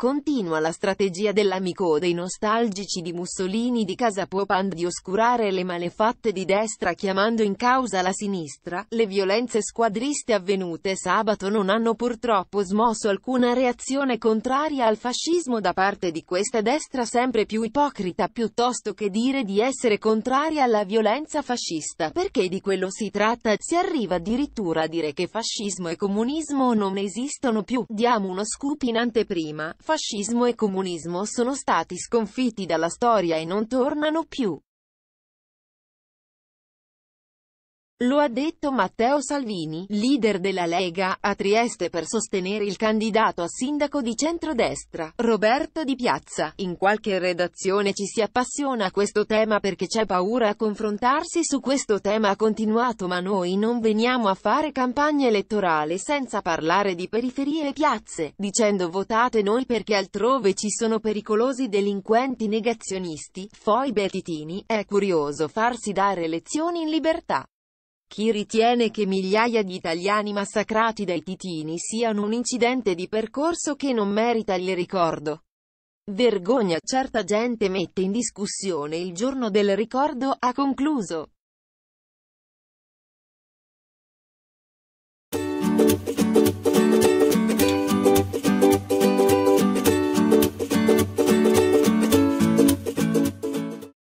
Continua la strategia dell'amico dei nostalgici di Mussolini di Casa Popand di oscurare le malefatte di destra chiamando in causa la sinistra, le violenze squadriste avvenute sabato non hanno purtroppo smosso alcuna reazione contraria al fascismo da parte di questa destra sempre più ipocrita piuttosto che dire di essere contraria alla violenza fascista, perché di quello si tratta, si arriva addirittura a dire che fascismo e comunismo non esistono più, diamo uno scoop in anteprima, Fascismo e comunismo sono stati sconfitti dalla storia e non tornano più. Lo ha detto Matteo Salvini, leader della Lega, a Trieste per sostenere il candidato a sindaco di centrodestra, Roberto Di Piazza. In qualche redazione ci si appassiona a questo tema perché c'è paura a confrontarsi su questo tema continuato ma noi non veniamo a fare campagna elettorale senza parlare di periferie e piazze, dicendo votate noi perché altrove ci sono pericolosi delinquenti negazionisti, foi e titini, è curioso farsi dare lezioni in libertà. Chi ritiene che migliaia di italiani massacrati dai titini siano un incidente di percorso che non merita il ricordo. Vergogna certa gente mette in discussione il giorno del ricordo, ha concluso.